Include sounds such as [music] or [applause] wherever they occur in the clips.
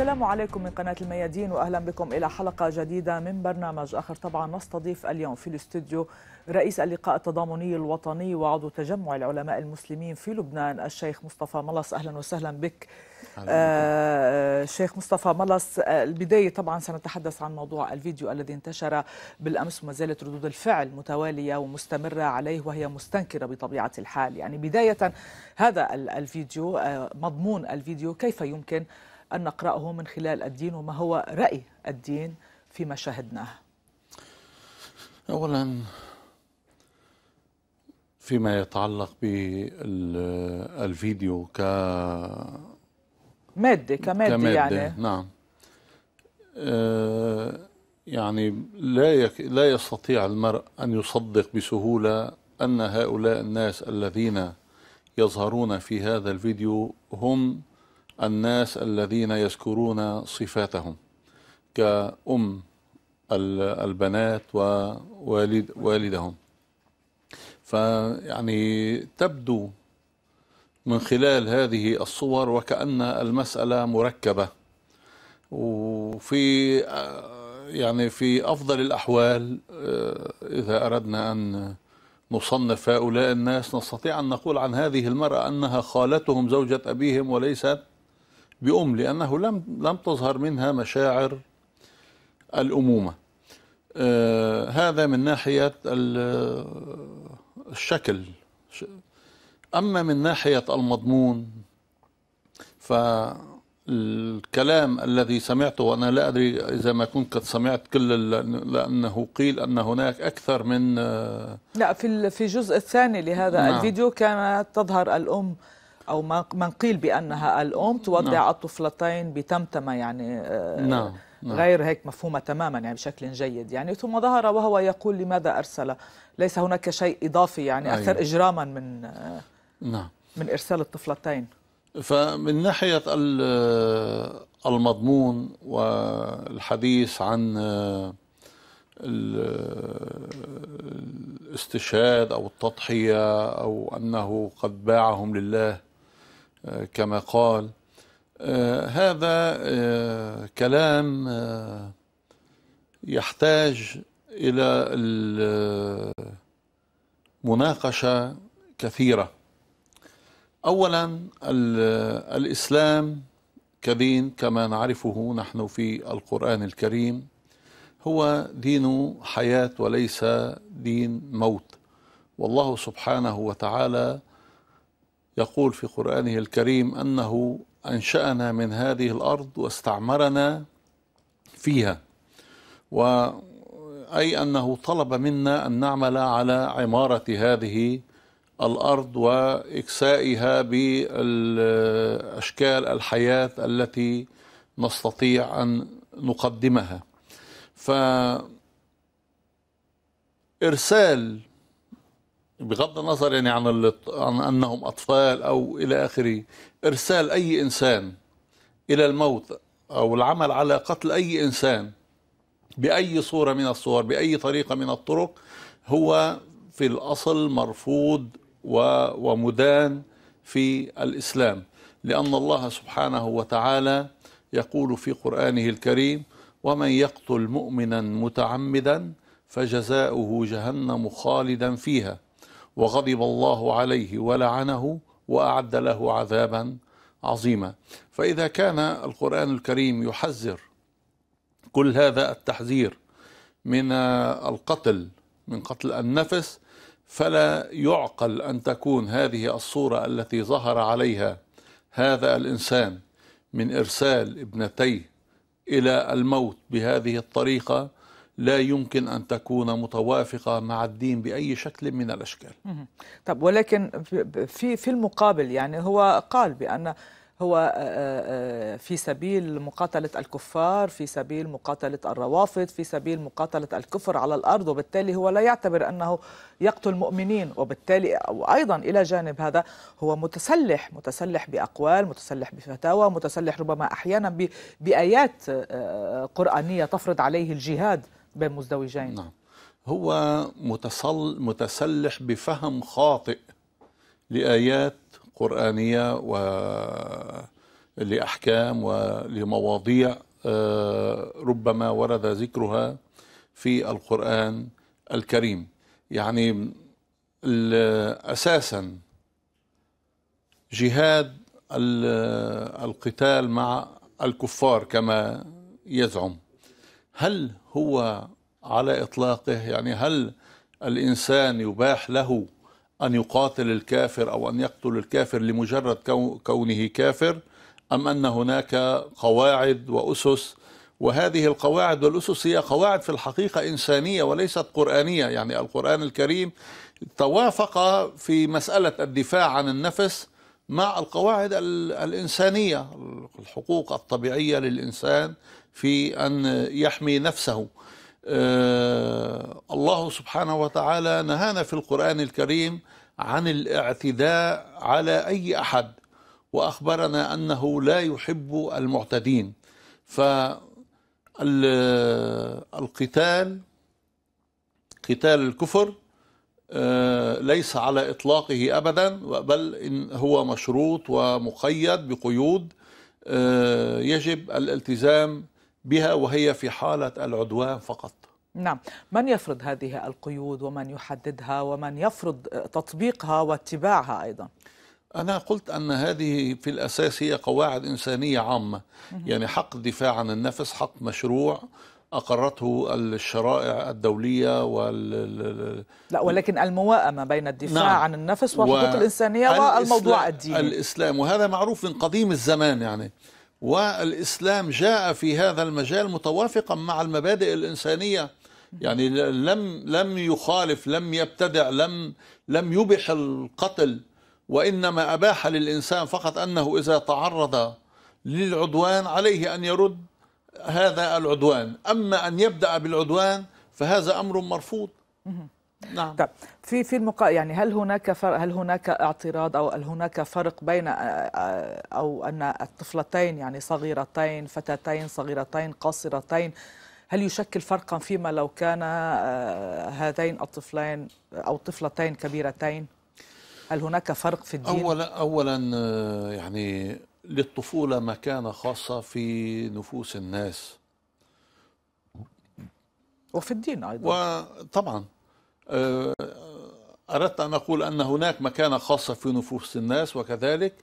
السلام عليكم من قناة الميادين وأهلا بكم إلى حلقة جديدة من برنامج آخر طبعا نستضيف اليوم في الاستوديو رئيس اللقاء التضامني الوطني وعضو تجمع العلماء المسلمين في لبنان الشيخ مصطفى ملص أهلا وسهلا بك آه شيخ مصطفى ملص آه، البداية طبعا سنتحدث عن موضوع الفيديو الذي انتشر بالأمس وما زالت ردود الفعل متوالية ومستمرة عليه وهي مستنكرة بطبيعة الحال يعني بداية هذا الفيديو آه، مضمون الفيديو كيف يمكن أن نقرأه من خلال الدين وما هو رأي الدين فيما شاهدناه أولا فيما يتعلق بالفيديو ك مادة كمادة, كمادة يعني نعم آه يعني لا يك لا يستطيع المرء أن يصدق بسهولة أن هؤلاء الناس الذين يظهرون في هذا الفيديو هم الناس الذين يذكرون صفاتهم كأم البنات ووالد والدهم فيعني تبدو من خلال هذه الصور وكأن المسألة مركبة وفي يعني في أفضل الأحوال آه، إذا أردنا أن نصنف هؤلاء الناس نستطيع أن نقول عن هذه المرأة أنها خالتهم زوجة أبيهم وليست بأم لأنه لم لم تظهر منها مشاعر الأمومة آه هذا من ناحية الشكل أما من ناحية المضمون فالكلام الذي سمعته وأنا لا أدري إذا ما كنت قد سمعت كل لأنه قيل أن هناك أكثر من آه، لا في في الجزء الثاني لهذا نعم. الفيديو كانت تظهر الأم أو من قيل بأنها الأم توضع نعم. الطفلتين بتمتمة يعني آه، نعم. نعم. غير هيك مفهومة تماما يعني بشكل جيد يعني ثم ظهر وهو يقول لماذا أرسل ليس هناك شيء إضافي يعني أيوة. أكثر أيوة. إجراما من آه، نعم. من إرسال الطفلتين فمن ناحية آه، المضمون والحديث عن الاستشهاد أو التضحية أو أنه قد باعهم لله آه، كما قال آه، هذا آه، كلام يحتاج إلى مناقشة كثيرة أولا الإسلام كدين كما نعرفه نحن في القرآن الكريم هو دين حياة وليس دين موت والله سبحانه وتعالى يقول في قرآنه الكريم أنه أنشأنا من هذه الأرض واستعمرنا فيها و أي أنه طلب منا أن نعمل على عمارة هذه الأرض وإكسائها بأشكال الحياة التي نستطيع أن نقدمها فإرسال بغض النظر يعني عن, عن انهم اطفال او الى اخره ارسال اي انسان الى الموت او العمل على قتل اي انسان باي صوره من الصور باي طريقه من الطرق هو في الاصل مرفوض ومدان في الاسلام لان الله سبحانه وتعالى يقول في قرانه الكريم ومن يقتل مؤمنا متعمدا فجزاؤه جهنم خالدا فيها وغضب الله عليه ولعنه واعد له عذابا عظيما فاذا كان القران الكريم يحذر كل هذا التحذير من القتل من قتل النفس فلا يعقل ان تكون هذه الصوره التي ظهر عليها هذا الانسان من ارسال ابنتيه الى الموت بهذه الطريقه لا يمكن أن تكون متوافقة مع الدين بأي شكل من الأشكال طب ولكن في, في المقابل يعني هو قال بأن هو آه، آه، في سبيل مقاتلة الكفار في سبيل مقاتلة الروافض في سبيل مقاتلة الكفر على الأرض وبالتالي هو لا يعتبر أنه يقتل مؤمنين وبالتالي وأيضا إلى جانب هذا هو متسلح متسلح بأقوال متسلح بفتاوى متسلح ربما أحيانا بآيات آه، قرآنية تفرض عليه الجهاد بين مزدوجين نعم هو متصل متسلح بفهم خاطئ لآيات قرآنية ولأحكام ولمواضيع آه، ربما ورد ذكرها في القرآن الكريم يعني أساسا جهاد القتال مع الكفار كما يزعم هل هو على إطلاقه يعني هل الإنسان يباح له أن يقاتل الكافر أو أن يقتل الكافر لمجرد كونه كافر أم أن هناك قواعد وأسس وهذه القواعد والأسس هي قواعد في الحقيقة إنسانية وليست قرآنية يعني القرآن الكريم توافق في مسألة الدفاع عن النفس مع القواعد الإنسانية الحقوق الطبيعية للإنسان في أن يحمي نفسه آه، الله سبحانه وتعالى نهانا في القرآن الكريم عن الاعتداء على أي أحد وأخبرنا أنه لا يحب المعتدين فالقتال قتال الكفر آه، ليس على إطلاقه أبدا بل إن هو مشروط ومقيد بقيود آه، يجب الالتزام بها وهي في حالة العدوان فقط نعم من يفرض هذه القيود ومن يحددها ومن يفرض تطبيقها واتباعها أيضا أنا قلت أن هذه في الأساس هي قواعد إنسانية عامة يعني حق دفاع عن النفس حق مشروع اقرته الشرائع الدوليه وال لا ولكن المواءمه بين الدفاع نعم. عن النفس والحقوق و... الانسانيه والموضوع الديني الاسلام وهذا معروف من قديم الزمان يعني والاسلام جاء في هذا المجال متوافقا مع المبادئ الانسانيه يعني لم لم يخالف لم يبتدع لم لم يبح القتل وانما اباح للانسان فقط انه اذا تعرض للعدوان عليه ان يرد هذا العدوان أما أن يبدأ بالعدوان فهذا أمر مرفوض نعم طب في في المقا يعني هل هناك فرق هل هناك اعتراض او هل هناك فرق بين او ان الطفلتين يعني صغيرتين فتاتين صغيرتين قاصرتين هل يشكل فرقا فيما لو كان هذين الطفلين او طفلتين كبيرتين؟ هل هناك فرق في الدين؟ اولا اولا يعني للطفولة مكانة خاصة في نفوس الناس وفي الدين أيضا وطبعا آه، أردت أن أقول أن هناك مكانة خاصة في نفوس الناس وكذلك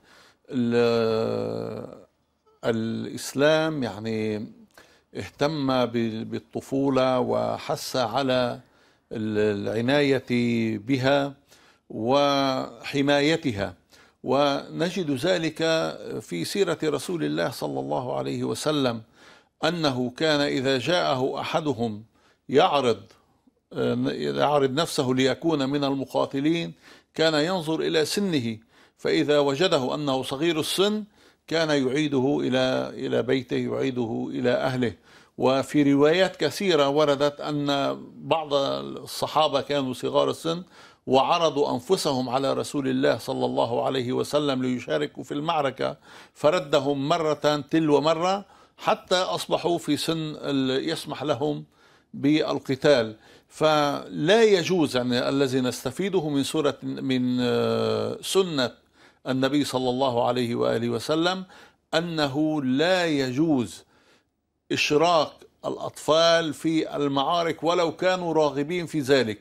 الإسلام يعني اهتم بالطفولة وحث على العناية بها وحمايتها ونجد ذلك في سيرة رسول الله صلى الله عليه وسلم أنه كان إذا جاءه أحدهم يعرض يعرض نفسه ليكون من المقاتلين كان ينظر إلى سنه فإذا وجده أنه صغير السن كان يعيده إلى إلى بيته يعيده إلى أهله وفي روايات كثيرة وردت أن بعض الصحابة كانوا صغار السن وعرضوا أنفسهم على رسول الله صلى الله عليه وسلم ليشاركوا في المعركة فردهم مرة تلو مرة حتى أصبحوا في سن يسمح لهم بالقتال فلا يجوز يعني الذي نستفيده من سورة من آه، سنة النبي صلى الله عليه وآله وسلم أنه لا يجوز إشراك الأطفال في المعارك ولو كانوا راغبين في ذلك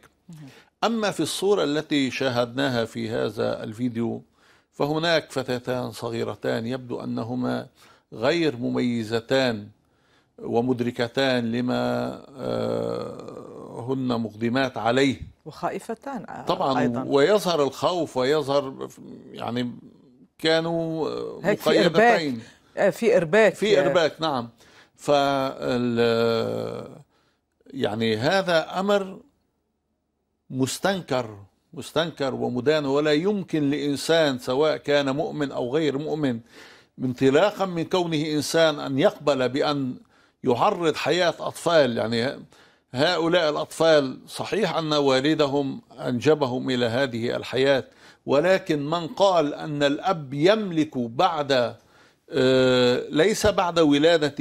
أما في الصورة التي شاهدناها في هذا الفيديو فهناك فتاتان صغيرتان يبدو أنهما غير مميزتان ومدركتان لما آه، هن مقدمات عليه وخائفتان آه، طبعا أيضا. ويظهر الخوف ويظهر يعني كانوا آه، مقيدتين في ارباك في ارباك نعم ف يعني هذا امر مستنكر مستنكر ومدان ولا يمكن لإنسان سواء كان مؤمن أو غير مؤمن انطلاقا من كونه إنسان أن يقبل بأن يعرض حياة أطفال يعني هؤلاء الأطفال صحيح أن والدهم أنجبهم إلى هذه الحياة ولكن من قال أن الأب يملك بعد آه، ليس بعد ولادة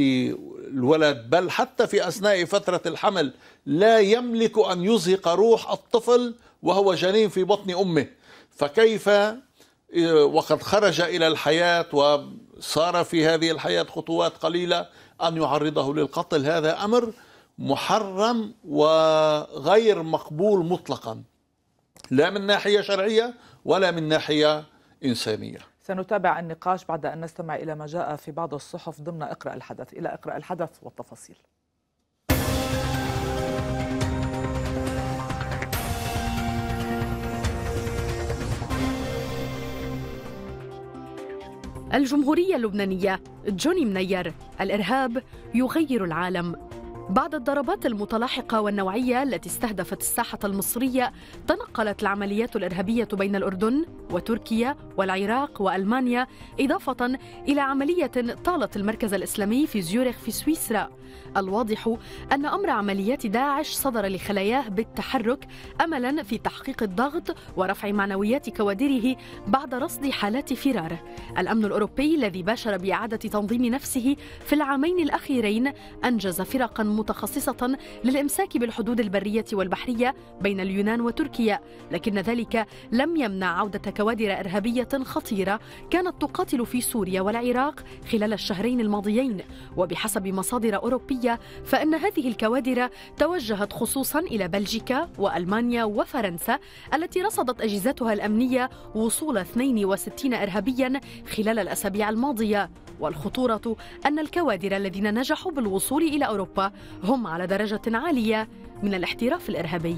الولد بل حتى في أثناء فترة الحمل لا يملك أن يزهق روح الطفل وهو جنين في بطن أمه فكيف إيه، وقد خرج إلى الحياة وصار في هذه الحياة خطوات قليلة أن يعرضه للقتل هذا أمر محرم وغير مقبول مطلقا لا من ناحية شرعية ولا من ناحية إنسانية سنتابع النقاش بعد أن نستمع إلى ما جاء في بعض الصحف ضمن اقرأ الحدث إلى اقرأ الحدث والتفاصيل الجمهورية اللبنانية جوني منير الإرهاب يغير العالم بعد الضربات المتلاحقة والنوعية التي استهدفت الساحة المصرية تنقلت العمليات الإرهابية بين الأردن وتركيا والعراق وألمانيا إضافة إلى عملية طالت المركز الإسلامي في زيورخ في سويسرا الواضح أن أمر عمليات داعش صدر لخلاياه بالتحرك أملا في تحقيق الضغط ورفع معنويات كوادره بعد رصد حالات فراره الأمن الأوروبي الذي باشر بإعادة تنظيم نفسه في العامين الأخيرين أنجز فرقا متخصصة للإمساك بالحدود البرية والبحرية بين اليونان وتركيا لكن ذلك لم يمنع عودة كوادر إرهابية خطيرة كانت تقاتل في سوريا والعراق خلال الشهرين الماضيين وبحسب مصادر أوروبية فإن هذه الكوادر توجهت خصوصا إلى بلجيكا وألمانيا وفرنسا التي رصدت أجهزتها الأمنية وصول 62 إرهابيا خلال الأسابيع الماضية والخطورة أن الكوادر الذين نجحوا بالوصول إلى أوروبا هم على درجة عالية من الاحتراف الإرهابي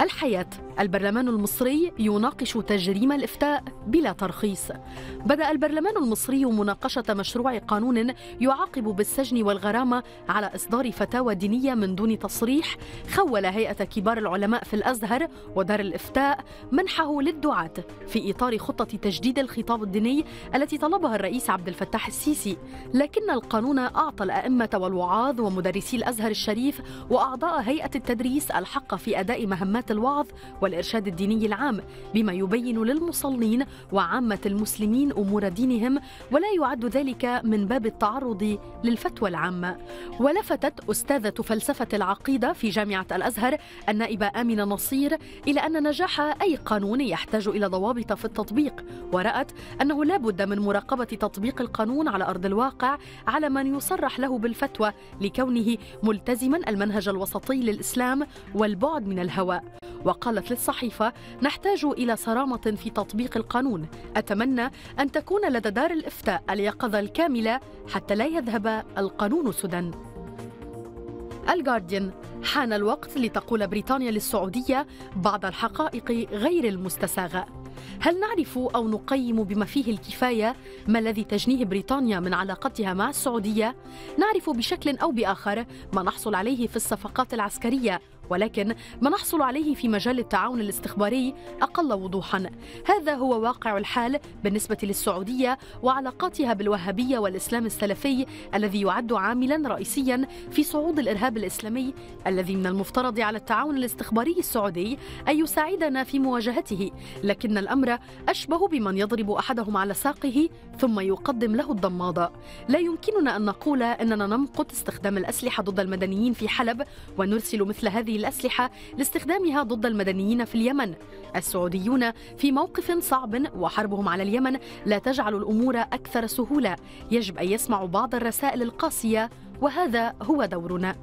الحياة البرلمان المصري يناقش تجريم الافتاء بلا ترخيص بدا البرلمان المصري مناقشه مشروع قانون يعاقب بالسجن والغرامه على اصدار فتاوى دينيه من دون تصريح خول هيئه كبار العلماء في الازهر ودار الافتاء منحه للدعاه في اطار خطه تجديد الخطاب الديني التي طلبها الرئيس عبد الفتاح السيسي لكن القانون اعطى الائمه والوعاظ ومدرسي الازهر الشريف واعضاء هيئه التدريس الحق في اداء مهمات الوعظ وال والإرشاد الديني العام بما يبين للمصلين وعامة المسلمين أمور دينهم ولا يعد ذلك من باب التعرض للفتوى العامة ولفتت أستاذة فلسفة العقيدة في جامعة الأزهر النائبة آمنة نصير إلى أن نجاح أي قانون يحتاج إلى ضوابط في التطبيق ورأت أنه لا بد من مراقبة تطبيق القانون على أرض الواقع على من يصرح له بالفتوى لكونه ملتزما المنهج الوسطي للإسلام والبعد من الهوى وقالت الصحيفة نحتاج إلى صرامة في تطبيق القانون أتمنى أن تكون لدى دار الإفتاء اليقظة الكاملة حتى لا يذهب القانون سدى الجارديان حان الوقت لتقول بريطانيا للسعودية بعض الحقائق غير المستساغة هل نعرف أو نقيم بما فيه الكفاية ما الذي تجنيه بريطانيا من علاقتها مع السعودية؟ نعرف بشكل أو بآخر ما نحصل عليه في الصفقات العسكرية ولكن ما نحصل عليه في مجال التعاون الاستخباري أقل وضوحا هذا هو واقع الحال بالنسبة للسعودية وعلاقاتها بالوهابية والإسلام السلفي الذي يعد عاملا رئيسيا في صعود الإرهاب الإسلامي الذي من المفترض على التعاون الاستخباري السعودي أن يساعدنا في مواجهته لكن الأمر أشبه بمن يضرب أحدهم على ساقه ثم يقدم له الضمادة لا يمكننا أن نقول أننا نمقت استخدام الأسلحة ضد المدنيين في حلب ونرسل مثل هذه الأسلحة لاستخدامها ضد المدنيين في اليمن السعوديون في موقف صعب وحربهم على اليمن لا تجعل الأمور أكثر سهولة يجب أن يسمعوا بعض الرسائل القاسية وهذا هو دورنا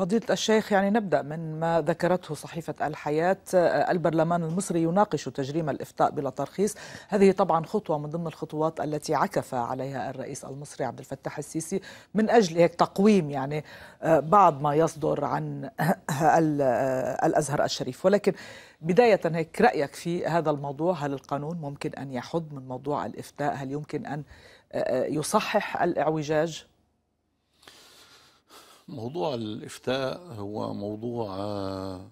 فضيلة الشيخ يعني نبدأ من ما ذكرته صحيفة الحياة آه، البرلمان المصري يناقش تجريم الإفتاء بلا ترخيص هذه طبعا خطوة من ضمن الخطوات التي عكف عليها الرئيس المصري عبد الفتاح السيسي من أجل هيك تقويم يعني آه، بعض ما يصدر عن [laughs] آه، الأزهر الشريف ولكن بداية هيك رأيك في هذا الموضوع هل القانون ممكن أن يحد من موضوع الإفتاء هل يمكن أن يصحح الإعوجاج موضوع الإفتاء هو موضوع آه،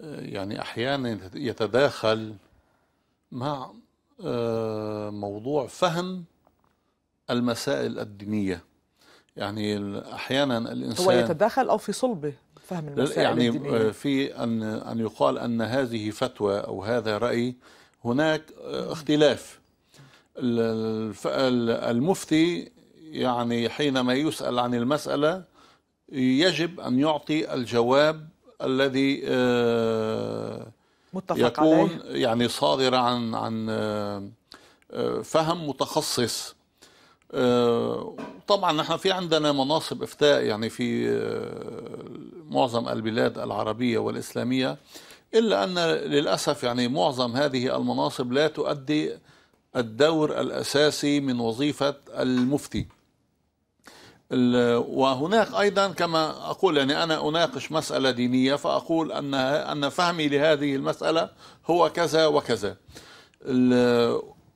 يعني أحيانا يتداخل مع آه، موضوع فهم المسائل الدينية يعني أحيانا الإنسان هو يتداخل أو في صلبه فهم المسائل يعني آه، الدينية. في أن, أن يقال أن هذه فتوى أو هذا رأي هناك اختلاف المفتي يعني حينما يسأل عن المسألة يجب أن يعطي الجواب الذي آه، متفق يكون عليه. يعني صادر عن عن آه، آه، فهم متخصص طبعا نحن في عندنا مناصب افتاء يعني في معظم البلاد العربيه والاسلاميه الا ان للاسف يعني معظم هذه المناصب لا تؤدي الدور الاساسي من وظيفه المفتي وهناك أيضا كما أقول يعني أنا أناقش مسألة دينية فأقول أن أن فهمي لهذه المسألة هو كذا وكذا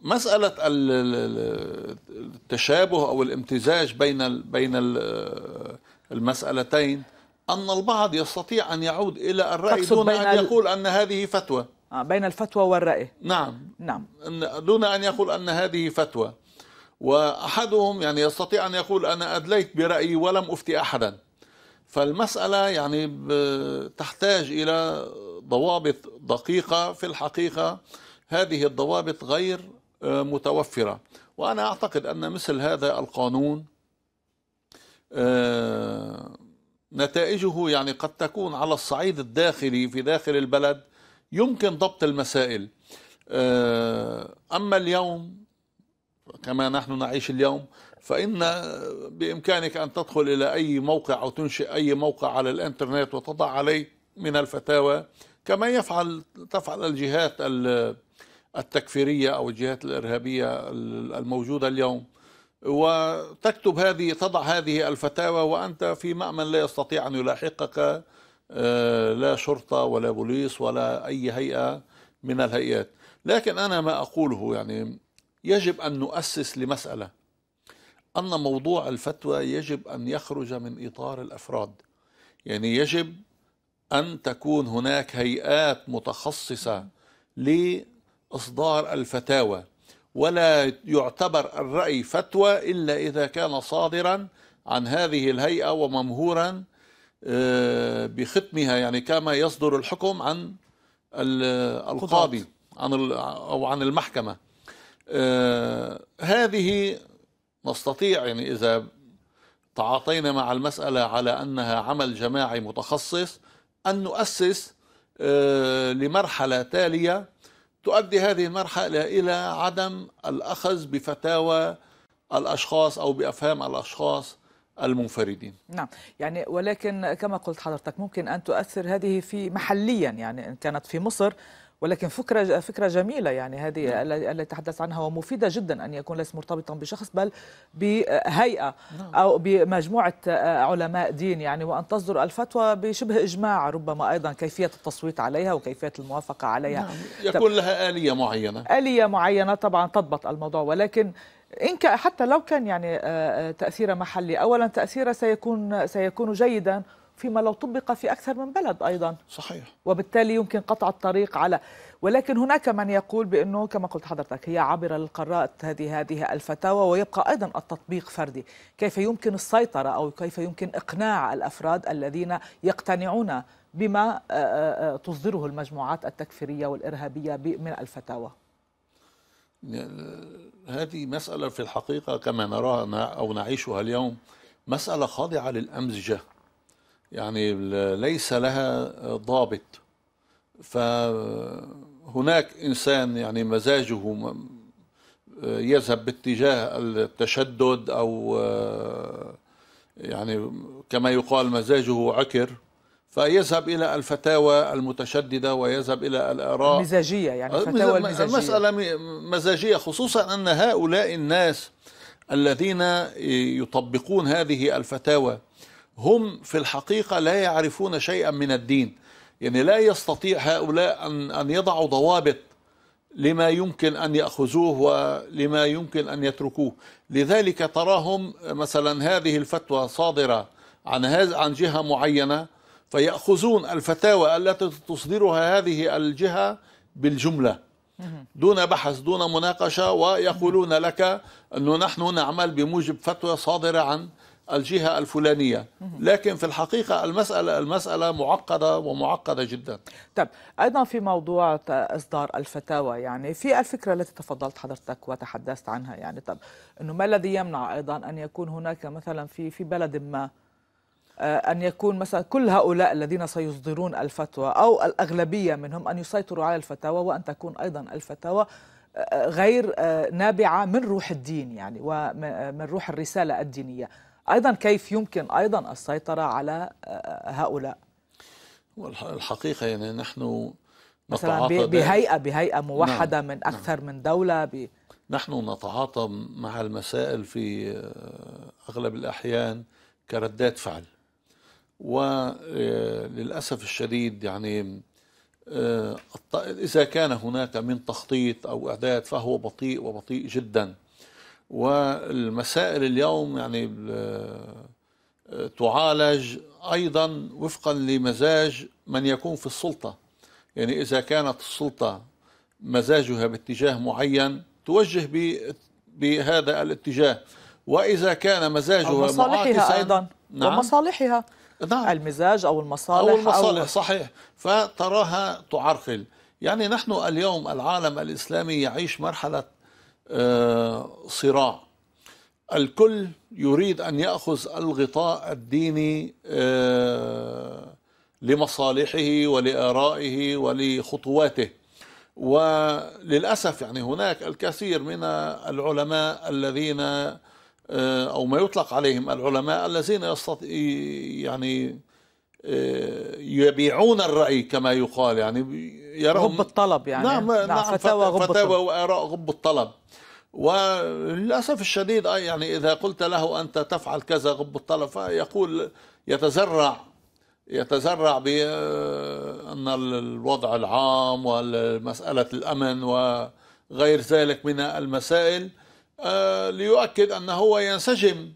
مسألة التشابه أو الامتزاج بين بين المسألتين أن البعض يستطيع أن يعود إلى الرأي آه، نعم. نعم. دون أن يقول أن هذه فتوى بين الفتوى والرأي نعم نعم دون أن يقول أن هذه فتوى وأحدهم يعني يستطيع أن يقول أنا أدليت برأيي ولم أفتي أحدا فالمسألة يعني تحتاج إلى ضوابط دقيقة في الحقيقة هذه الضوابط غير آه، متوفرة وأنا أعتقد أن مثل هذا القانون آه، نتائجه يعني قد تكون على الصعيد الداخلي في داخل البلد يمكن ضبط المسائل آه، أما اليوم كما نحن نعيش اليوم فإن بإمكانك أن تدخل إلى أي موقع أو تنشئ أي موقع على الإنترنت وتضع عليه من الفتاوى كما يفعل تفعل الجهات التكفيرية أو الجهات الإرهابية الموجودة اليوم وتكتب هذه تضع هذه الفتاوى وأنت في مأمن لا يستطيع أن يلاحقك آه، لا شرطة ولا بوليس ولا أي هيئة من الهيئات لكن أنا ما أقوله يعني يجب أن نؤسس لمسألة أن موضوع الفتوى يجب أن يخرج من إطار الأفراد يعني يجب أن تكون هناك هيئات متخصصة لإصدار الفتاوى ولا يعتبر الرأي فتوى إلا إذا كان صادرا عن هذه الهيئة وممهورا آه، بختمها يعني كما يصدر الحكم عن القاضي عن أو عن المحكمة آه، هذه نستطيع يعني إذا تعاطينا مع المسألة على أنها عمل جماعي متخصص أن نؤسس آه، لمرحلة تالية تؤدي هذه المرحلة إلى عدم الأخذ بفتاوى الأشخاص أو بأفهام الأشخاص المنفردين نعم يعني ولكن كما قلت حضرتك ممكن أن تؤثر هذه في محليا يعني إن كانت في مصر ولكن فكرة فكرة جميلة يعني هذه نعم. التي تحدث عنها ومفيدة جدا أن يكون ليس مرتبطا بشخص بل بهيئة نعم. أو بمجموعة آه، علماء دين يعني وأن تصدر الفتوى بشبه إجماع ربما أيضا كيفية التصويت عليها وكيفية الموافقة عليها نعم. يكون لها آلية معينة آلية معينة طبعا تضبط الموضوع ولكن إن حتى لو كان يعني آه، آه، تأثير محلي أولا تأثيره سيكون سيكون جيدا فيما لو طبق في أكثر من بلد أيضا صحيح وبالتالي يمكن قطع الطريق على ولكن هناك من يقول بأنه كما قلت حضرتك هي عبر للقراءة هذه هذه الفتاوى ويبقى أيضا التطبيق فردي كيف يمكن السيطرة أو كيف يمكن إقناع الأفراد الذين يقتنعون بما آه، آه، آه، تصدره المجموعات التكفيرية والإرهابية من الفتاوى هذه مسألة في الحقيقة كما نراها أو نعيشها اليوم مسألة خاضعة للأمزجة يعني ليس لها ضابط فهناك إنسان يعني مزاجه يذهب باتجاه التشدد أو يعني كما يقال مزاجه عكر فيذهب إلى الفتاوى المتشددة ويذهب إلى الآراء مزاجية يعني آه، الفتاوى المزاجية المسألة مزاجية خصوصا أن هؤلاء الناس الذين يطبقون هذه الفتاوى هم في الحقيقة لا يعرفون شيئا من الدين يعني لا يستطيع هؤلاء أن, أن يضعوا ضوابط لما يمكن أن يأخذوه ولما يمكن أن يتركوه لذلك تراهم مثلا هذه الفتوى صادرة عن, عن جهة معينة فيأخذون الفتاوى التي تصدرها هذه الجهة بالجملة دون بحث دون مناقشة ويقولون لك أنه نحن نعمل بموجب فتوى صادرة عن الجهة الفلانية لكن في الحقيقة المسألة المسألة معقدة ومعقدة جدا طب أيضا في موضوع إصدار الفتاوى يعني في الفكرة التي تفضلت حضرتك وتحدثت عنها يعني طب أنه ما الذي يمنع أيضا أن يكون هناك مثلا في في بلد ما آه، أن يكون مثلا كل هؤلاء الذين سيصدرون الفتوى أو الأغلبية منهم أن يسيطروا على الفتاوى وأن تكون أيضا الفتاوى آه، غير آه، نابعة من روح الدين يعني ومن روح الرسالة الدينية أيضا كيف يمكن أيضا السيطرة على آه، آه، هؤلاء الحقيقة يعني نحن مثلا بهيئة بهيئة نعم، موحدة نعم من أكثر نعم من دولة ب... نحن نتعاطى مع المسائل في آه، أغلب الأحيان كردات فعل وللأسف الشديد يعني إذا كان هناك من تخطيط أو إعداد فهو بطيء وبطيء جدا والمسائل اليوم يعني آه، تعالج ايضا وفقا لمزاج من يكون في السلطه يعني اذا كانت السلطه مزاجها باتجاه معين توجه بهذا الاتجاه واذا كان مزاجها ومصالحها ايضا نعم ومصالحها نعم المزاج او المصالح او المصالح أو صحيح فتراها تعرقل يعني نحن اليوم العالم الاسلامي يعيش مرحله آه، صراع الكل يريد أن يأخذ الغطاء الديني آه، لمصالحه ولآرائه ولخطواته وللأسف يعني هناك الكثير من العلماء الذين آه، أو ما يطلق عليهم العلماء الذين يستطيع يعني يبيعون الرأي كما يقال يعني يرون غب الطلب يعني نعم, نعم, نعم، فتاوى غب فتاوى وآراء غب الطلب وللأسف الشديد آه، يعني إذا قلت له أنت تفعل كذا غب الطلب فيقول يتزرع يتزرع بأن آه، الوضع العام ومسألة الأمن وغير ذلك من المسائل آه، ليؤكد أن هو ينسجم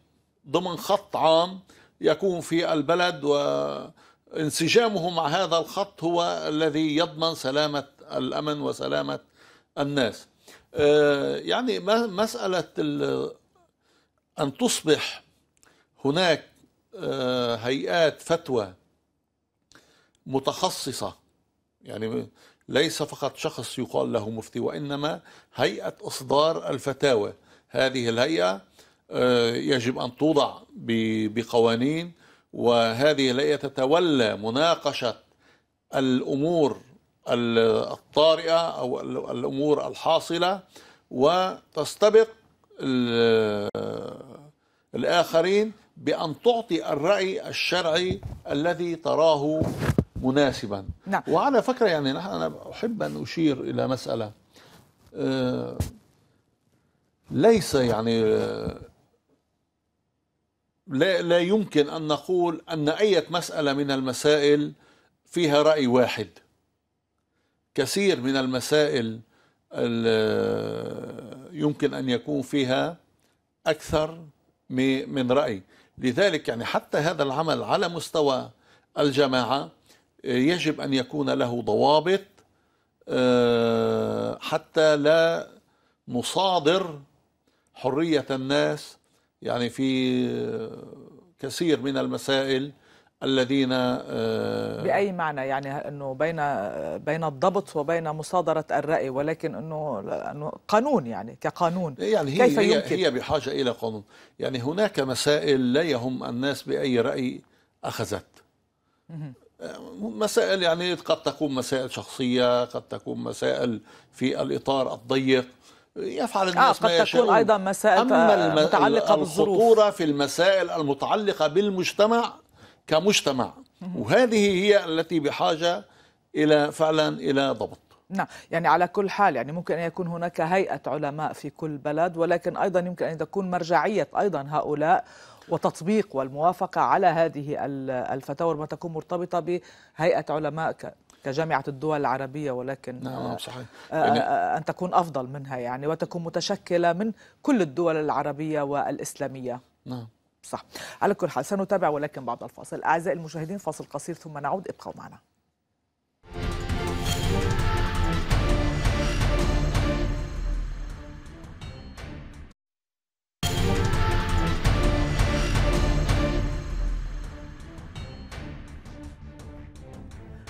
ضمن خط عام يكون في البلد وانسجامه مع هذا الخط هو الذي يضمن سلامة الأمن وسلامة الناس آه، يعني مسألة أن تصبح هناك آه، هيئات فتوى متخصصة يعني ليس فقط شخص يقال له مفتي وإنما هيئة إصدار الفتاوى هذه الهيئة آه، يجب أن توضع بقوانين وهذه لا تتولى مناقشة الأمور الطارئة أو الأمور الحاصلة وتستبق الآخرين بأن تعطي الرأي الشرعي الذي تراه مناسبا نعم. وعلى فكرة يعني نحن أنا أحب أن أشير إلى مسألة آه، ليس يعني آه، لا لا يمكن ان نقول ان اي مساله من المسائل فيها راي واحد كثير من المسائل يمكن ان يكون فيها اكثر من راي لذلك يعني حتى هذا العمل على مستوى الجماعه يجب ان يكون له ضوابط آه، حتى لا نصادر حريه الناس يعني في آه، كثير من المسائل الذين آه، بأي معنى يعني أنه بين آه، بين الضبط وبين مصادرة الرأي ولكن أنه قانون يعني كقانون يعني هي كيف هي يمكن هي بحاجة إلى قانون يعني هناك مسائل لا يهم الناس بأي رأي أخذت مسائل يعني قد تكون مسائل شخصية قد تكون مسائل في الإطار الضيق يفعل آه، الناس آه قد ما تكون ايضا مسائل أما متعلقه بالظروف الخطوره في المسائل المتعلقه بالمجتمع كمجتمع وهذه هي التي بحاجه الى فعلا الى ضبط نعم يعني على كل حال يعني ممكن أن يكون هناك هيئة علماء في كل بلد ولكن أيضا يمكن أن تكون مرجعية أيضا هؤلاء وتطبيق والموافقة على هذه الفتاوى وتكون مرتبطة بهيئة علماء كجامعة الدول العربية ولكن نعم, آه، نعم، صحيح. آه، آه، يعني أن تكون أفضل منها يعني وتكون متشكلة من كل الدول العربية والإسلامية نعم صح على كل حال سنتابع ولكن بعد الفاصل أعزائي المشاهدين فاصل قصير ثم نعود ابقوا معنا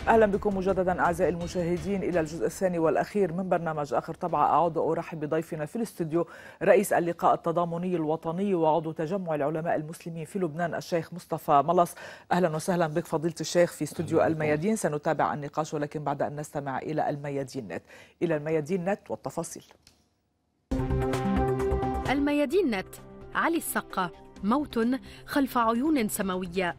اهلا بكم مجددا اعزائي المشاهدين الى الجزء الثاني والاخير من برنامج اخر طبعه اعود ارحب بضيفنا في الاستوديو رئيس اللقاء التضامني الوطني وعضو تجمع العلماء المسلمين في لبنان الشيخ مصطفى ملص اهلا وسهلا بك فضيله الشيخ في استوديو الميادين سنتابع النقاش ولكن بعد ان نستمع الى الميادين نت الى الميادين نت والتفاصيل الميادين نت علي السقا موت خلف عيون سماويه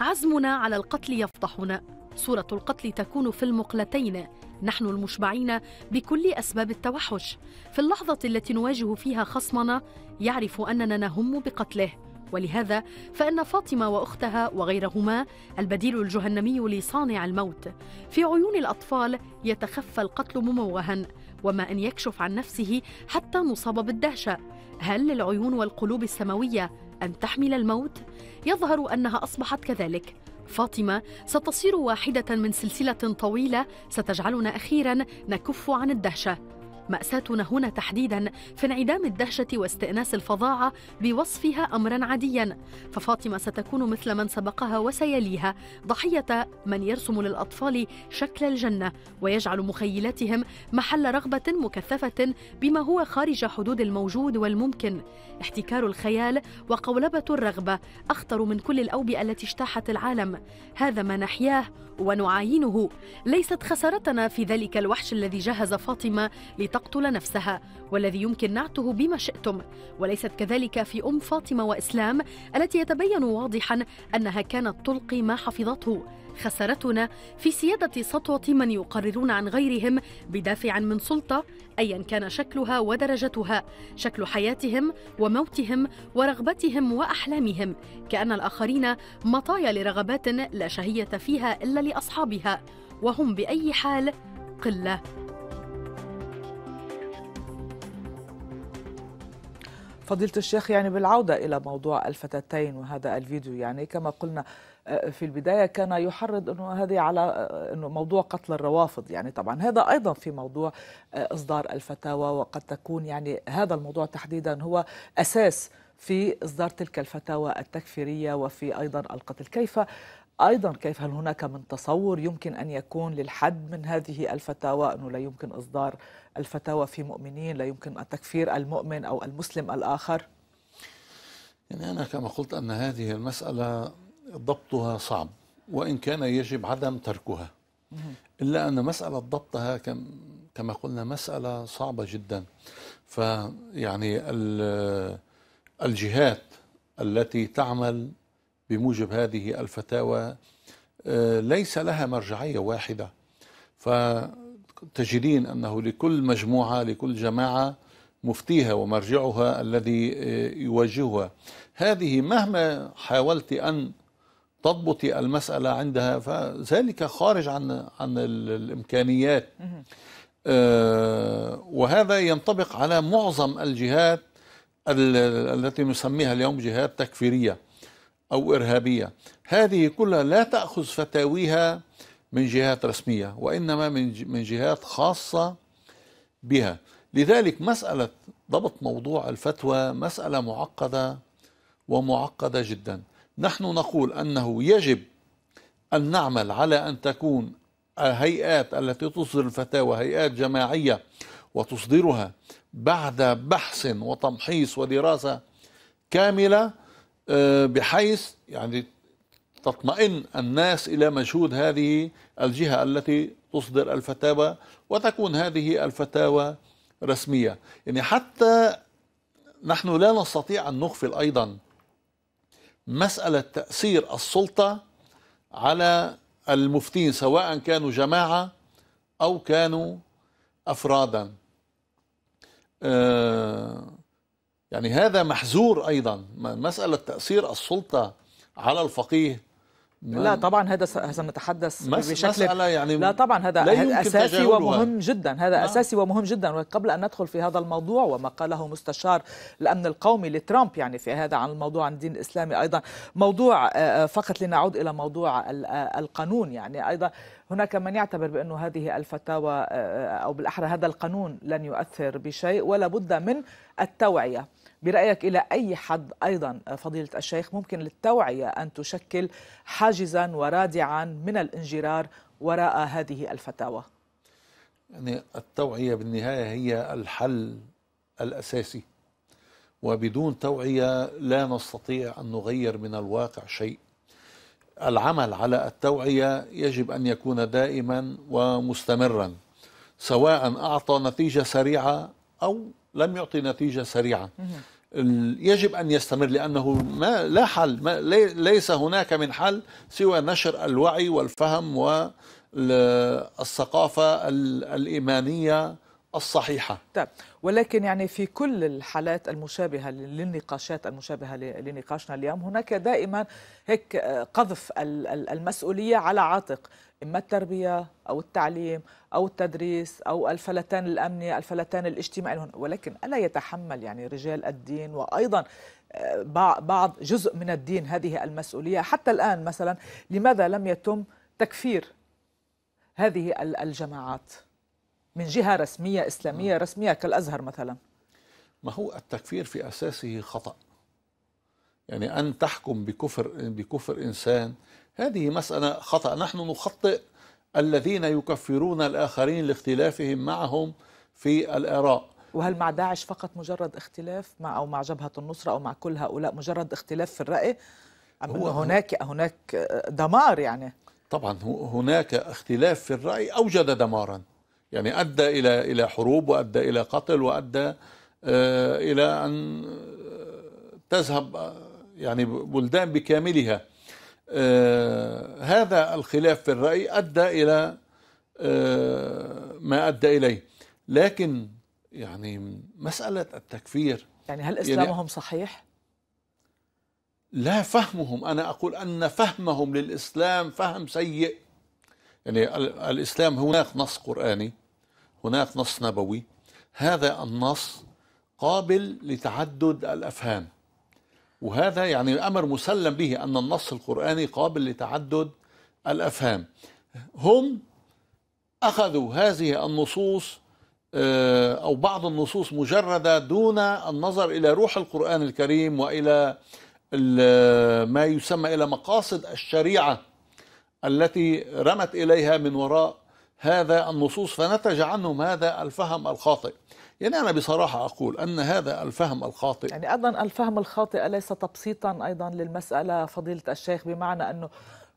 عزمنا على القتل يفضحنا صورة القتل تكون في المقلتين نحن المشبعين بكل أسباب التوحش في اللحظة التي نواجه فيها خصمنا يعرف أننا نهم بقتله ولهذا فإن فاطمة وأختها وغيرهما البديل الجهنمي لصانع الموت في عيون الأطفال يتخفى القتل مموها وما أن يكشف عن نفسه حتى نصاب بالدهشة هل للعيون والقلوب السماوية أن تحمل الموت؟ يظهر أنها أصبحت كذلك فاطمة ستصير واحدة من سلسلة طويلة ستجعلنا أخيرا نكف عن الدهشة مأساتنا هنا تحديدا في انعدام الدهشة واستئناس الفظاعة بوصفها أمرا عاديا ففاطمة ستكون مثل من سبقها وسيليها ضحية من يرسم للأطفال شكل الجنة ويجعل مخيلتهم محل رغبة مكثفة بما هو خارج حدود الموجود والممكن احتكار الخيال وقولبة الرغبة أخطر من كل الأوبئة التي اجتاحت العالم هذا ما نحياه ونعاينه ليست خسارتنا في ذلك الوحش الذي جهز فاطمة لتقتل نفسها والذي يمكن نعته بما شئتم وليست كذلك في أم فاطمة وإسلام التي يتبين واضحا أنها كانت تلقي ما حفظته خسارتنا في سيادة سطوة من يقررون عن غيرهم بدافع من سلطة أيا كان شكلها ودرجتها شكل حياتهم وموتهم ورغبتهم وأحلامهم كأن الآخرين مطايا لرغبات لا شهية فيها إلا لأصحابها وهم بأي حال قلة فضيلة الشيخ يعني بالعودة إلى موضوع الفتاتين وهذا الفيديو يعني كما قلنا آه، في البداية كان يحرض أنه هذه على آه، أنه موضوع قتل الروافض يعني طبعا هذا أيضا في موضوع آه، إصدار الفتاوى وقد تكون يعني هذا الموضوع تحديدا هو أساس في إصدار تلك الفتاوى التكفيرية وفي أيضا القتل كيف ايضا كيف هل هناك من تصور يمكن ان يكون للحد من هذه الفتاوى انه لا يمكن اصدار الفتاوى في مؤمنين لا يمكن التكفير المؤمن أو المسلم الآخر يعني أنا كما قلت أن هذه المسألة ضبطها صعب وإن كان يجب عدم تركها إلا أن مسألة ضبطها كما قلنا مسألة صعبة جدا فيعني الجهات التي تعمل بموجب هذه الفتاوى آه، ليس لها مرجعية واحدة ف تجدين أنه لكل مجموعة لكل جماعة مفتيها ومرجعها الذي آه، يوجهها هذه مهما حاولت أن تضبطي المسألة عندها فذلك خارج عن عن الإمكانيات آه، وهذا ينطبق على معظم الجهات التي نسميها اليوم جهات تكفيرية أو إرهابية هذه كلها لا تأخذ فتاويها من جهات رسمية وإنما من من جهات خاصة بها لذلك مسألة ضبط موضوع الفتوى مسألة معقدة ومعقدة جدا نحن نقول أنه يجب أن نعمل على أن تكون الهيئات التي تصدر الفتاوى هيئات جماعية وتصدرها بعد بحث وتمحيص ودراسة كاملة آه، بحيث يعني تطمئن الناس إلى مجهود هذه الجهة التي تصدر الفتاوى وتكون هذه الفتاوى رسمية يعني حتى نحن لا نستطيع أن نغفل أيضا مسألة تأثير السلطة على المفتين سواء كانوا جماعة أو كانوا أفرادا آه، يعني هذا محزور أيضا مسألة تأثير السلطة على الفقيه لا يعني طبعا هذا سنتحدث بشكل يعني لا طبعا هذا لا اساسي ومهم جدا هذا نعم. اساسي ومهم جدا وقبل ان ندخل في هذا الموضوع وما قاله مستشار الامن القومي لترامب يعني في هذا عن الموضوع عن الدين الاسلامي ايضا موضوع آه، آه، فقط لنعود الى موضوع آه، القانون يعني ايضا هناك من يعتبر بانه هذه الفتاوى أو بالأحرى هذا القانون لن يؤثر بشيء ولا بد من التوعية برأيك إلى أي حد أيضا فضيلة الشيخ ممكن للتوعية أن تشكل حاجزا ورادعا من الانجرار وراء هذه الفتاوى يعني التوعية بالنهاية هي الحل الأساسي وبدون توعية لا نستطيع أن نغير من الواقع شيء العمل على التوعية يجب أن يكون دائما ومستمرا سواء أعطى نتيجة سريعة أو لم يعطي نتيجة سريعة يجب أن يستمر لأنه ما لا حل ما ليس هناك من حل سوى نشر الوعي والفهم والثقافة الإيمانية الصحيحة طيب ولكن يعني في كل الحالات المشابهة للنقاشات المشابهة لنقاشنا اليوم هناك دائما هيك آه، قذف المسؤولية على عاتق إما التربية أو التعليم أو التدريس أو الفلتان الأمني الفلتان الاجتماعي ولكن ألا يتحمل يعني رجال الدين وأيضا آه، بعض جزء من الدين هذه المسؤولية حتى الآن مثلا لماذا لم يتم تكفير هذه الجماعات من جهة رسمية إسلامية نعم. رسمية كالأزهر مثلا ما هو التكفير في أساسه خطأ يعني أن تحكم بكفر بكفر إنسان هذه مسألة خطأ نحن نخطئ الذين يكفرون الآخرين لاختلافهم معهم في الآراء وهل مع داعش فقط مجرد اختلاف مع أو مع جبهة النصرة أو مع كل هؤلاء مجرد اختلاف في الرأي أم هو هناك هناك دمار يعني طبعا هناك اختلاف في الرأي أوجد دمارا يعني أدى إلى إلى حروب وأدى إلى قتل وأدى آه، إلى أن آه، تذهب آه، يعني بلدان بكاملها آه، هذا الخلاف في الرأي أدى إلى آه، ما أدى إليه لكن يعني مسألة التكفير يعني هل يعني إسلامهم يعني صحيح؟ لا فهمهم أنا أقول أن فهمهم للإسلام فهم سيء يعني الإسلام هناك نص قرآني هناك نص نبوي هذا النص قابل لتعدد الأفهام وهذا يعني أمر مسلم به أن النص القرآني قابل لتعدد الأفهام هم أخذوا هذه النصوص آه، أو بعض النصوص مجردة دون النظر إلى روح القرآن الكريم وإلى ما يسمى إلى مقاصد الشريعة التي رمت إليها من وراء هذا النصوص فنتج عنهم هذا الفهم الخاطئ يعني أنا بصراحة أقول أن هذا الفهم الخاطئ يعني أيضا الفهم الخاطئ أليس تبسيطا أيضا للمسألة فضيلة الشيخ بمعنى أنه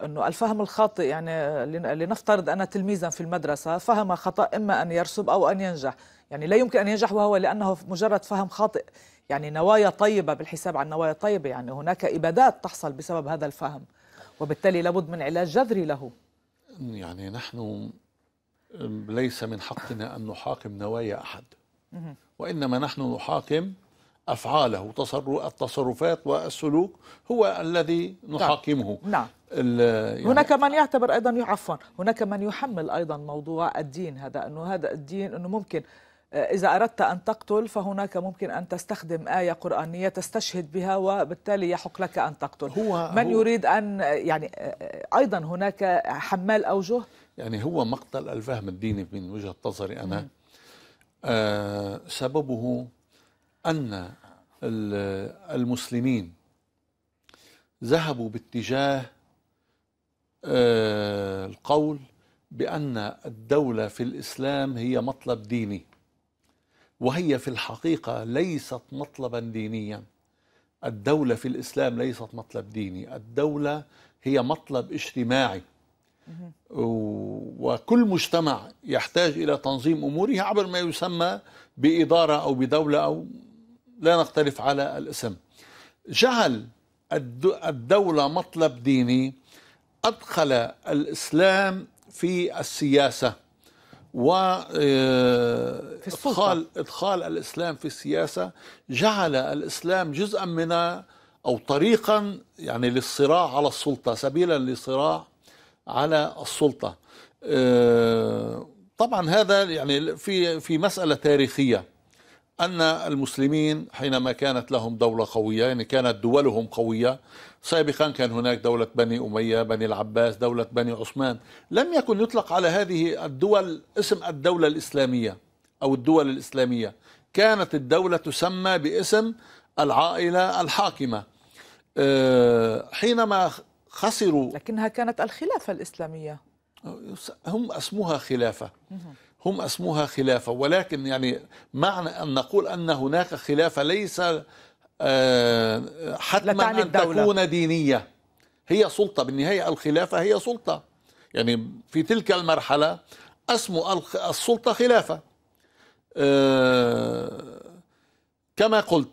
انه الفهم الخاطئ يعني لنفترض ان تلميذا في المدرسه فهم خطا اما ان يرسب او ان ينجح يعني لا يمكن ان ينجح وهو لانه مجرد فهم خاطئ يعني نوايا طيبه بالحساب عن نوايا طيبه يعني هناك ابادات تحصل بسبب هذا الفهم وبالتالي لابد من علاج جذري له يعني نحن ليس من حقنا ان نحاكم نوايا احد وإنما نحن نحاكم أفعاله التصرفات والسلوك هو الذي نعم. نحاكمه نعم يعني هناك من يعتبر أيضا عفوا هناك من يحمل أيضا موضوع الدين هذا أنه هذا الدين أنه ممكن آه، إذا أردت أن تقتل فهناك ممكن أن تستخدم آية قرآنية تستشهد بها وبالتالي يحق لك أن تقتل هو من هو يريد أن آه، يعني آه، أيضا هناك حمال أوجه يعني هو مقتل الفهم الديني من وجهة نظري أنا م. آه، سببه أن المسلمين ذهبوا باتجاه آه، القول بأن الدولة في الإسلام هي مطلب ديني وهي في الحقيقة ليست مطلبا دينيا الدولة في الإسلام ليست مطلب ديني الدولة هي مطلب اجتماعي وكل مجتمع يحتاج إلى تنظيم أموره عبر ما يسمى بإدارة أو بدولة أو لا نختلف على الاسم جعل الدولة مطلب ديني أدخل الإسلام في السياسة و آه، إدخال, إدخال الإسلام في السياسة جعل الإسلام جزءا من أو طريقا يعني للصراع على السلطة سبيلا لصراع على السلطة آه، طبعا هذا يعني في في مسألة تاريخية أن المسلمين حينما كانت لهم دولة قوية يعني كانت دولهم قوية سابقا كان هناك دولة بني أمية بني العباس دولة بني عثمان لم يكن يطلق على هذه الدول اسم الدولة الإسلامية أو الدول الإسلامية كانت الدولة تسمى باسم العائلة الحاكمة آه، حينما خسروا لكنها كانت الخلافة الإسلامية هم أسموها خلافة هم أسموها خلافة ولكن يعني معنى أن نقول أن هناك خلافة ليس آه، حتما أن تكون دينية هي سلطة بالنهاية الخلافة هي سلطة يعني في تلك المرحلة أسموا السلطة خلافة آه، كما قلت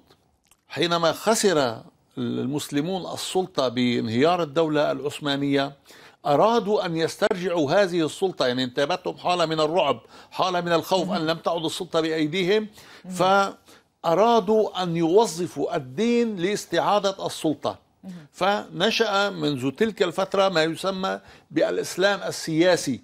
حينما خسر المسلمون السلطة بانهيار الدولة العثمانية أرادوا أن يسترجعوا هذه السلطة يعني انتابتهم حالة من الرعب حالة من الخوف أن لم تعد السلطة بأيديهم فأرادوا أن يوظفوا الدين لاستعادة السلطة فنشأ منذ تلك الفترة ما يسمى بالإسلام السياسي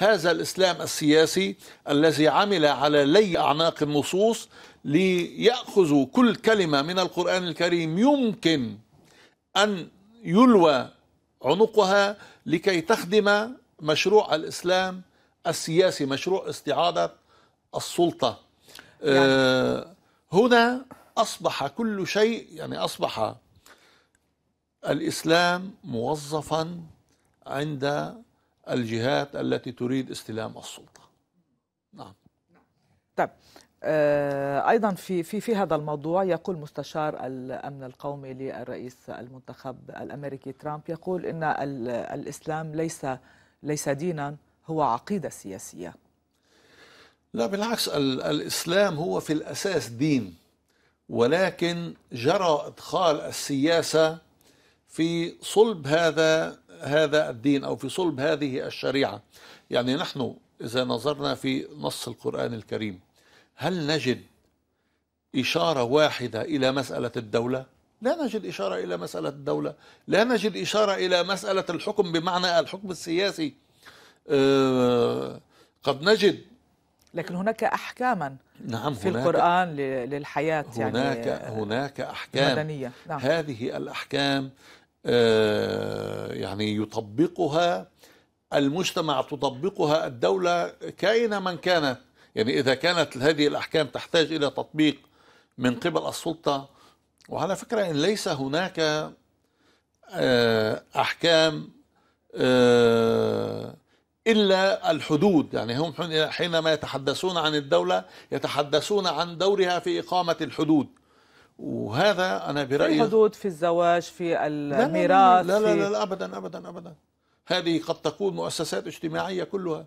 هذا الإسلام السياسي الذي عمل على لي أعناق النصوص ليأخذوا كل كلمة من القرآن الكريم يمكن أن يلوى عنقها لكي تخدم مشروع الإسلام السياسي مشروع استعادة السلطة يعني آه، هنا أصبح كل شيء يعني أصبح الإسلام موظفا عند الجهات التي تريد استلام السلطة نعم طيب آه، ايضا في في في هذا الموضوع يقول مستشار الامن القومي للرئيس المنتخب الامريكي ترامب يقول ان الاسلام ليس ليس دينا هو عقيده سياسيه لا بالعكس الاسلام هو في الاساس دين ولكن جرى ادخال السياسه في صلب هذا هذا الدين أو في صلب هذه الشريعة يعني نحن إذا نظرنا في نص القرآن الكريم هل نجد إشارة واحدة إلى مسألة الدولة؟ لا نجد إشارة إلى مسألة الدولة لا نجد إشارة إلى مسألة الحكم بمعنى الحكم السياسي آه، قد نجد لكن هناك أحكاما نعم في هناك القرآن للحياة هناك يعني هناك أحكام مدنية نعم. هذه الأحكام آه، يعني يطبقها المجتمع تطبقها الدولة كائنا من كانت يعني إذا كانت هذه الأحكام تحتاج إلى تطبيق من قبل السلطة وعلى فكرة إن ليس هناك آه، أحكام آه، إلا الحدود يعني هم حينما يتحدثون عن الدولة يتحدثون عن دورها في إقامة الحدود وهذا انا برايي في الحدود في الزواج في الميراث لا لا لا, لا, لا, لا, ابدا ابدا ابدا هذه قد تكون مؤسسات اجتماعيه كلها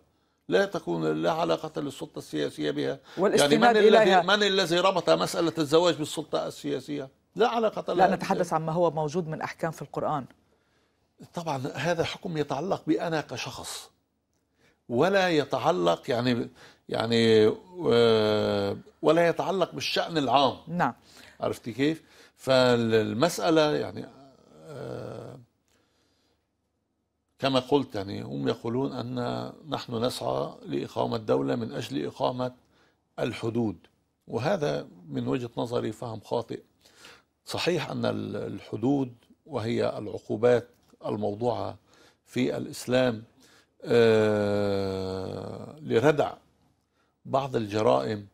لا تكون لا علاقة للسلطة السياسية بها يعني من الذي من الذي ربط مسألة الزواج بالسلطة السياسية؟ لا علاقة لها لا نتحدث عما هو موجود من أحكام في القرآن طبعا هذا حكم يتعلق بأنا كشخص ولا يتعلق يعني يعني آه، ولا يتعلق بالشأن العام نعم عرفتي كيف فالمسألة يعني آه، كما قلت يعني هم يقولون أن نحن نسعى لإقامة دولة من أجل إقامة الحدود وهذا من وجهة نظري فهم خاطئ صحيح أن الحدود وهي العقوبات الموضوعة في الإسلام آه، لردع بعض الجرائم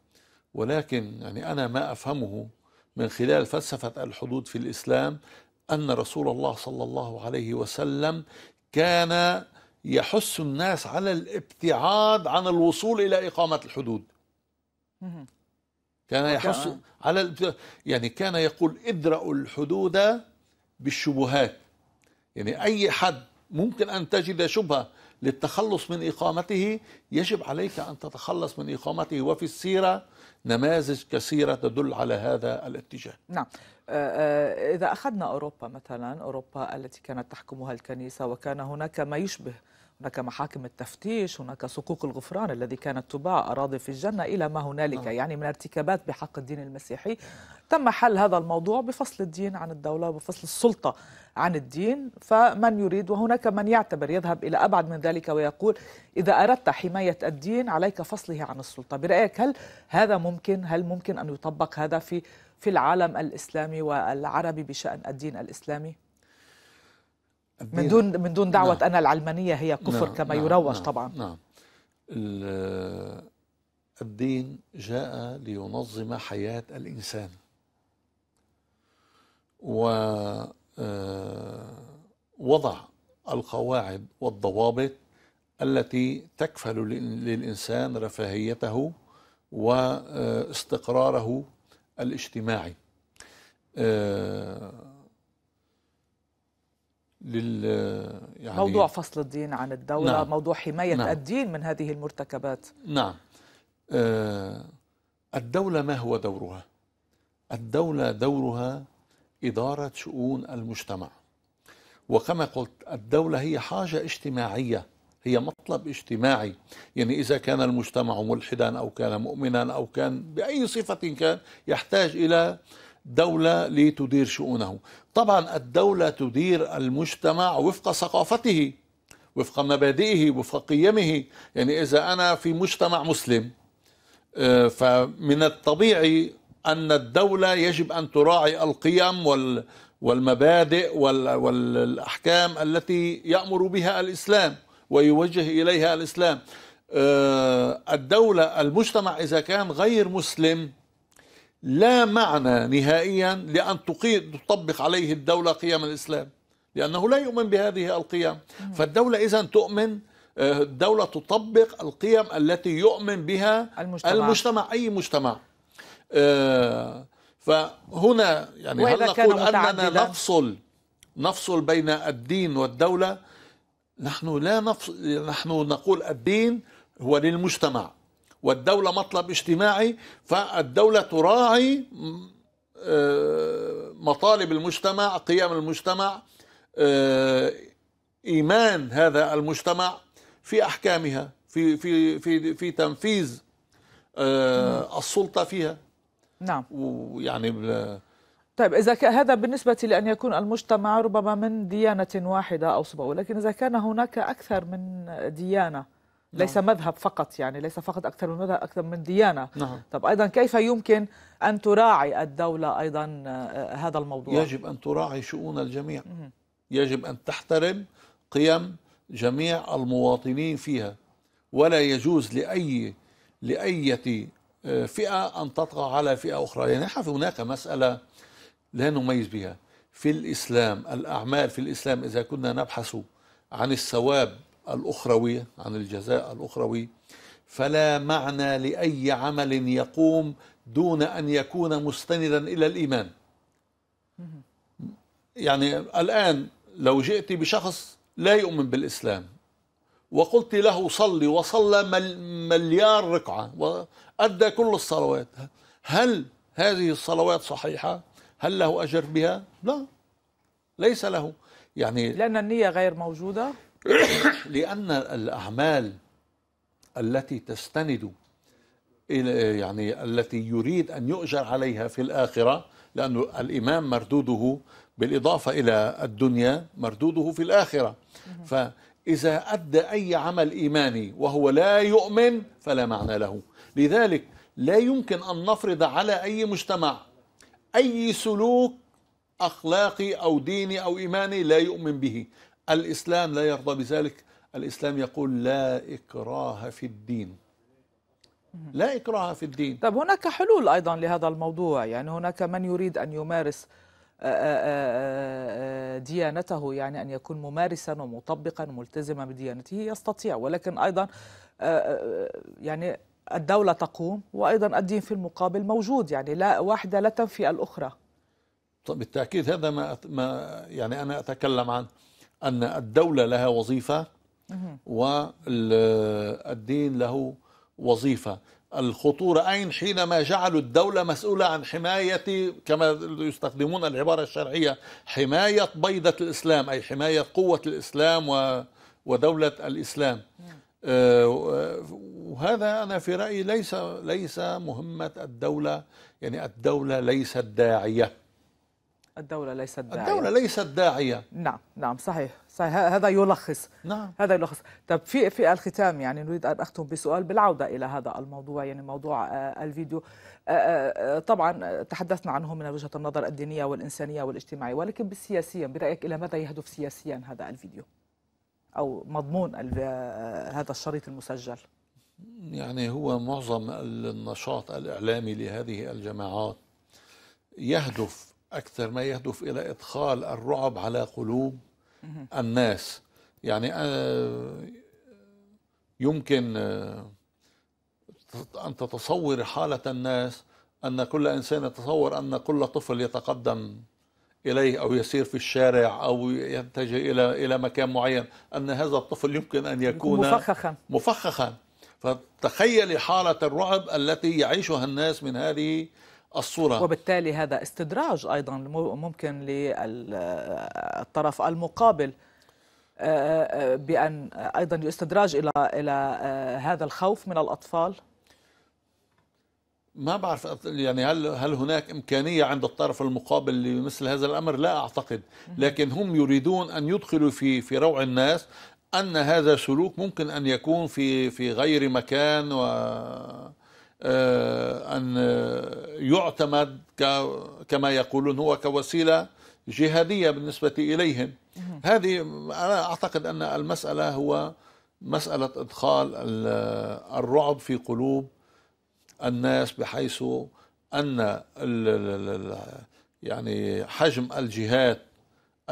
ولكن يعني أنا ما أفهمه من خلال فلسفة الحدود في الإسلام أن رسول الله صلى الله عليه وسلم كان يحث الناس على الابتعاد عن الوصول إلى إقامة الحدود كان يحث على يعني كان يقول ادرأوا الحدود بالشبهات يعني أي حد ممكن أن تجد شبهة للتخلص من إقامته يجب عليك أن تتخلص من إقامته وفي السيرة نماذج كثيرة تدل على هذا الاتجاه نعم آه، آه، إذا أخذنا أوروبا مثلا أوروبا التي كانت تحكمها الكنيسة وكان هناك ما يشبه هناك محاكم التفتيش هناك صكوك الغفران الذي كانت تباع أراضي في الجنة إلى ما هنالك آه. يعني من ارتكابات بحق الدين المسيحي تم حل هذا الموضوع بفصل الدين عن الدولة وبفصل السلطة عن الدين فمن يريد وهناك من يعتبر يذهب إلى أبعد من ذلك ويقول إذا أردت حماية الدين عليك فصله عن السلطة برأيك هل هذا ممكن هل ممكن أن يطبق هذا في في العالم الإسلامي والعربي بشأن الدين الإسلامي؟ من دون من دون دعوه نعم. أن العلمانيه هي نعم. كفر نعم. كما نعم. يروج نعم. طبعا نعم الدين جاء لينظم حياه الانسان ووضع آه، القواعد والضوابط التي تكفل للإنسان رفاهيته واستقراره آه، الاجتماعي آه، لل يعني موضوع فصل الدين عن الدولة نعم. موضوع حماية نعم. الدين من هذه المرتكبات نعم آه الدولة ما هو دورها الدولة دورها إدارة شؤون المجتمع وكما قلت الدولة هي حاجة اجتماعية هي مطلب اجتماعي يعني إذا كان المجتمع ملحدا أو كان مؤمنا أو كان بأي صفة كان يحتاج إلى دولة لتدير شؤونه طبعا الدولة تدير المجتمع وفق ثقافته وفق مبادئه وفق قيمه يعني إذا أنا في مجتمع مسلم آه، فمن الطبيعي أن الدولة يجب أن تراعي القيم وال والمبادئ والأحكام التي يأمر بها الإسلام ويوجه إليها الإسلام آه، الدولة المجتمع إذا كان غير مسلم لا معنى نهائيا لأن تطبق عليه الدولة قيم الإسلام لأنه لا يؤمن بهذه القيم فالدولة إذا تؤمن آه، الدولة تطبق القيم التي يؤمن بها المجتمع, المجتمع أي مجتمع آه، فهنا يعني هل نقول أننا نفصل نفصل بين الدين والدولة نحن لا نفصل نحن نقول الدين هو للمجتمع والدولة مطلب اجتماعي فالدولة تراعي آه، مطالب المجتمع قيم المجتمع آه، إيمان هذا المجتمع في أحكامها في في في في تنفيذ آه، نعم. السلطة فيها نعم ويعني طيب إذا هذا بالنسبة لأن يكون المجتمع ربما من ديانة واحدة أو صبغة ولكن إذا كان هناك أكثر من ديانة نعم. ليس مذهب فقط يعني ليس فقط أكثر من مذهب أكثر من ديانة نعم. طب أيضا كيف يمكن أن تراعي الدولة أيضا آه، آه، هذا الموضوع يجب أن تراعي شؤون الجميع مم. يجب أن تحترم قيم جميع المواطنين فيها ولا يجوز لأي لأية آه، فئة أن تطغى على فئة أخرى يعني هناك مسألة لا نميز بها في الإسلام الأعمال في الإسلام إذا كنا نبحث عن الثواب الأخروي عن الجزاء الأخروي فلا معنى لأي عمل يقوم دون أن يكون مستندا إلى الإيمان يعني الآن لو جئت بشخص لا يؤمن بالإسلام وقلت له صلي وصلى مليار ركعة وأدى كل الصلوات هل هذه الصلوات صحيحة هل له أجر بها لا ليس له يعني لأن النية غير موجودة [coughs] لأن الأعمال التي تستند إلى يعني التي يريد أن يؤجر عليها في الآخرة لأن الإمام مردوده بالإضافة إلى الدنيا مردوده في الآخرة فإذا أدى أي عمل إيماني وهو لا يؤمن فلا معنى له لذلك لا يمكن أن نفرض على أي مجتمع أي سلوك أخلاقي أو ديني أو إيماني لا يؤمن به الإسلام لا يرضى بذلك الإسلام يقول لا إكراه في الدين لا إكراه في الدين طب هناك حلول أيضا لهذا الموضوع يعني هناك من يريد أن يمارس آه، آه، آه، ديانته يعني أن يكون ممارسا ومطبقا ملتزما بديانته يستطيع ولكن أيضا يعني الدولة تقوم وأيضا الدين في المقابل موجود يعني لا واحدة لا تنفي الأخرى طيب، بالتأكيد هذا ما يعني أنا أتكلم عنه أن الدولة لها وظيفة والدين له وظيفة الخطورة أين حينما جعلوا الدولة مسؤولة عن حماية كما يستخدمون العبارة الشرعية حماية بيضة الإسلام أي حماية قوة الإسلام ودولة الإسلام آه، وهذا أنا في رأيي ليس ليس مهمة الدولة يعني الدولة ليست داعية الدولة ليست داعية الدولة ليست داعية نعم نعم صحيح صحيح هذا يلخص نعم هذا يلخص طب في في الختام يعني نريد ان اختم بسؤال بالعوده الى هذا الموضوع يعني موضوع آه، الفيديو آه، آه، طبعا تحدثنا عنه من وجهه النظر الدينيه والانسانيه والاجتماعيه ولكن بالسياسيا برايك الى ماذا يهدف سياسيا هذا الفيديو او مضمون هذا الشريط المسجل يعني هو معظم النشاط الاعلامي لهذه الجماعات يهدف أكثر ما يهدف إلى إدخال الرعب على قلوب الناس يعني آه، يمكن آه، أن تتصور حالة الناس أن كل إنسان يتصور أن كل طفل يتقدم إليه أو يسير في الشارع أو يتجه إلى إلى مكان معين أن هذا الطفل يمكن أن يكون مفخخا مفخخا فتخيلي حالة الرعب التي يعيشها الناس من هذه الصورة وبالتالي هذا استدراج أيضا ممكن للطرف المقابل آه، آه، بأن أيضا يستدراج إلى إلى آه، هذا الخوف من الأطفال ما بعرف يعني هل هل هناك امكانيه عند الطرف المقابل لمثل هذا الامر؟ لا اعتقد، لكن هم يريدون ان يدخلوا في في روع الناس ان هذا سلوك ممكن ان يكون في في غير مكان و آه، أن آه، يعتمد كما يقولون هو كوسيلة جهادية بالنسبة إليهم هذه أنا أعتقد أن المسألة هو مسألة إدخال الرعب في قلوب الناس بحيث أن يعني حجم الجهات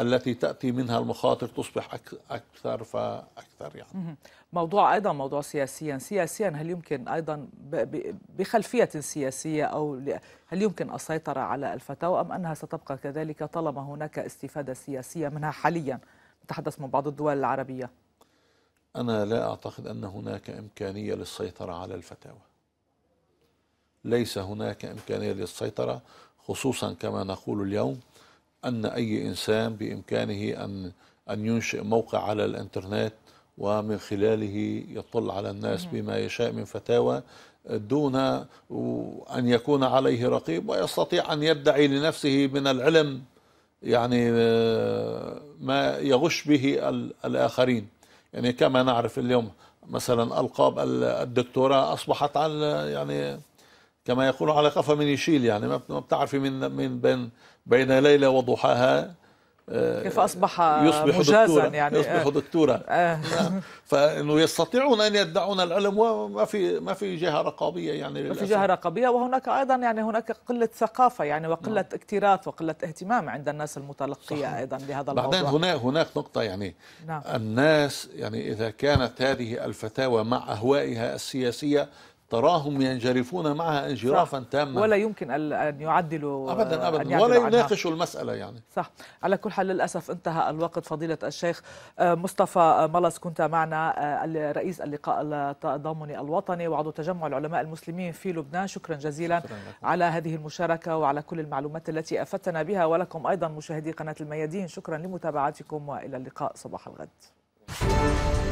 التي تأتي منها المخاطر تصبح أكثر فأكثر يعني موضوع أيضا موضوع سياسيا سياسيا هل يمكن أيضا بخلفية سياسية أو هل يمكن السيطرة على الفتاوى أم أنها ستبقى كذلك طالما هناك استفادة سياسية منها حاليا نتحدث من بعض الدول العربية أنا لا أعتقد أن هناك إمكانية للسيطرة على الفتاوى ليس هناك إمكانية للسيطرة خصوصا كما نقول اليوم أن أي إنسان بإمكانه أن أن ينشئ موقع على الإنترنت ومن خلاله يطل على الناس نعم. بما يشاء من فتاوى دون أن يكون عليه رقيب ويستطيع أن يدعي لنفسه من العلم يعني ما يغش به الآخرين يعني كما نعرف اليوم مثلا ألقاب الدكتوراه أصبحت على يعني كما يقولوا على قفا من يشيل يعني ما بتعرفي من من بين بين ليلة وضحاها آه، كيف أصبح يصبح مجازا دكتورة يعني يصبح آه. دكتورة آه. نعم. فإنه يستطيعون أن يدعون العلم وما في ما في جهة رقابية يعني ما في جهة رقابية وهناك أيضا يعني هناك قلة ثقافة يعني وقلة نعم. اكتراث وقلة اهتمام عند الناس المتلقية صحيح. أيضا لهذا الموضوع بعدين هناك هناك نقطة يعني نعم. الناس يعني إذا كانت هذه الفتاوى مع أهوائها السياسية تراهم ينجرفون معها انجرافا تاما ولا يمكن ان يعدلوا ابدا آه، ابدا يعدلوا ولا يناقشوا المساله يعني صح على كل حال للاسف انتهى الوقت فضيله الشيخ آه، مصطفى ملص كنت معنا آه، رئيس اللقاء التضامني الوطني وعضو تجمع العلماء المسلمين في لبنان شكرا جزيلا شكرا على هذه المشاركه وعلى كل المعلومات التي افدتنا بها ولكم ايضا مشاهدي قناه الميادين شكرا لمتابعتكم والى اللقاء صباح الغد